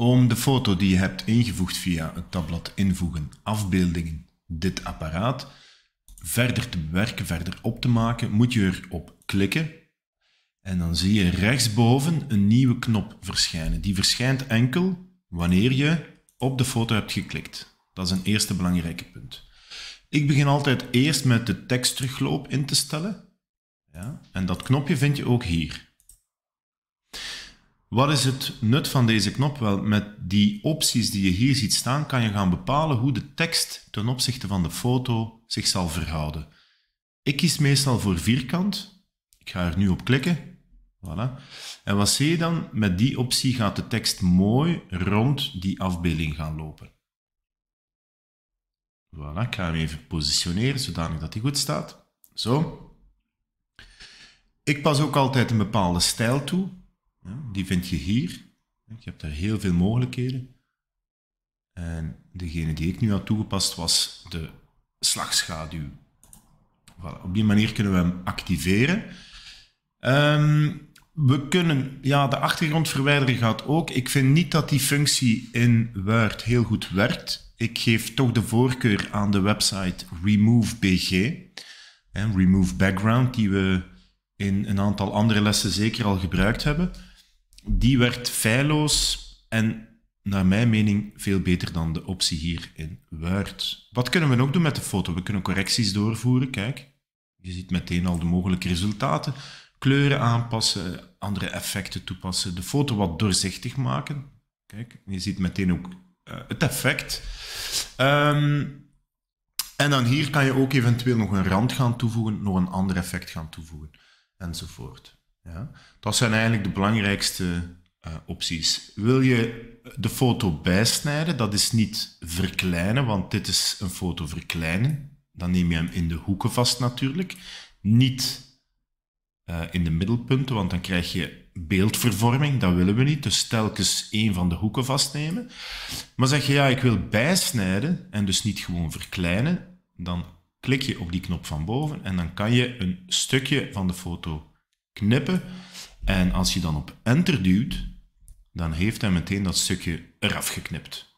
Om de foto die je hebt ingevoegd via het tabblad invoegen, afbeeldingen, dit apparaat, verder te bewerken, verder op te maken, moet je erop klikken. En dan zie je rechtsboven een nieuwe knop verschijnen. Die verschijnt enkel wanneer je op de foto hebt geklikt. Dat is een eerste belangrijke punt. Ik begin altijd eerst met de tekst terugloop in te stellen. Ja? En dat knopje vind je ook hier. Wat is het nut van deze knop? Wel, met die opties die je hier ziet staan, kan je gaan bepalen hoe de tekst ten opzichte van de foto zich zal verhouden. Ik kies meestal voor vierkant. Ik ga er nu op klikken. Voilà. En wat zie je dan? Met die optie gaat de tekst mooi rond die afbeelding gaan lopen. Voilà, ik ga hem even positioneren zodanig dat hij goed staat. Zo. Ik pas ook altijd een bepaalde stijl toe. Die vind je hier. Je hebt daar heel veel mogelijkheden. En degene die ik nu had toegepast was de slagschaduw. Op die manier kunnen we hem activeren. Ehm, we kunnen, ja, de achtergrond verwijderen gaat ook. Ik vind niet dat die functie in Word heel goed werkt. Ik geef toch de voorkeur aan de website RemoveBG. En remove Background, die we in een aantal andere lessen zeker al gebruikt hebben die werd feilloos en naar mijn mening veel beter dan de optie hier in Word. Wat kunnen we nog doen met de foto? We kunnen correcties doorvoeren, kijk. Je ziet meteen al de mogelijke resultaten. Kleuren aanpassen, andere effecten toepassen, de foto wat doorzichtig maken. Kijk, je ziet meteen ook eh, het effect. Ehm, en dan hier kan je ook eventueel nog een rand gaan toevoegen, nog een ander effect gaan toevoegen, enzovoort. Ja? Dat zijn eigenlijk de belangrijkste eh, opties. Wil je de foto bijsnijden? Dat is niet verkleinen, want dit is een foto verkleinen. Dan neem je hem in de hoeken vast natuurlijk. Niet eh, in de middelpunten, want dan krijg je beeldvervorming. Dat willen we niet. Dus telkens één van de hoeken vastnemen. Maar zeg je ja, ik wil bijsnijden en dus niet gewoon verkleinen, dan klik je op die knop van boven en dan kan je een stukje van de foto knippen. En als je dan op enter duwt, dan heeft hij meteen dat stukje eraf geknipt.